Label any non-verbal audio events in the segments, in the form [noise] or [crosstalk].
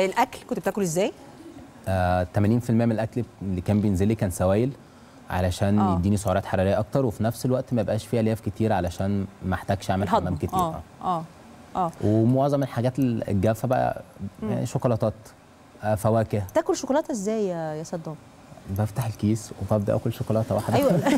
الاكل كنت بتاكل ازاي آه 80% من الاكل اللي كان بينزل لي كان سوائل علشان آه. يديني سعرات حراريه اكتر وفي نفس الوقت ما يبقاش فيه الياف كتير علشان ما احتاجش اعمل حمام كتير اه اه اه, آه. ومعظم الحاجات الجافه بقى يعني شوكولاتات آه فواكه تاكل شوكولاته ازاي يا صدام بفتح الكيس وببدا اكل شوكولاته واحده ايوه [laughs]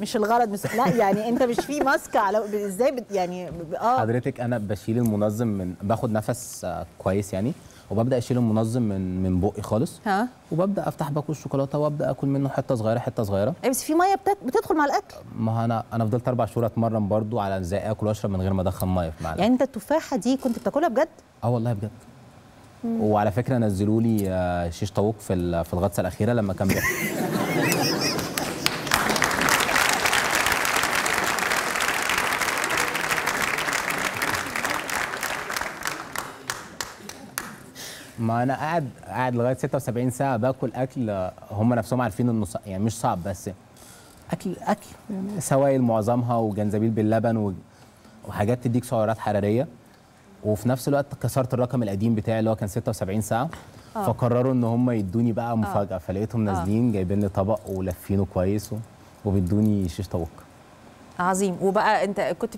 مش الغرض مس... لا يعني انت مش في ماسك على ازاي بت... يعني اه حضرتك انا بشيل المنظم من باخد نفس آه، كويس يعني وببدا اشيل المنظم من من بقي خالص ها وببدا افتح باكو الشوكولاته وابدا اكل منه حته صغيره حته صغيره اي بس في ميه بتت... بتدخل مع الاكل ما انا انا فضلت اربع شهور اتمرن برضو على ازاي اكل واشرب من غير ما ادخل ميه في معلقه يعني انت التفاحه دي كنت بتاكلها بجد اه والله بجد وعلى فكره نزلوا لي آه، شيش طاووق في في الغطسه الاخيره لما كان [laughs] ما انا قاعد قاعد لغايه 76 ساعه باكل اكل هم نفسهم عارفين انه يعني مش صعب بس اكل اكل يعني سوائل معظمها وجنزبيل باللبن وحاجات تديك سعرات حراريه وفي نفس الوقت كسرت الرقم القديم بتاعي اللي هو كان 76 ساعه أوه. فقرروا ان هم يدوني بقى آه. مفاجاه أوه. فلقيتهم آه. نازلين جايبين لي طبق ولافينه كويس وبيدوني شيش طبق عظيم وبقى انت كنت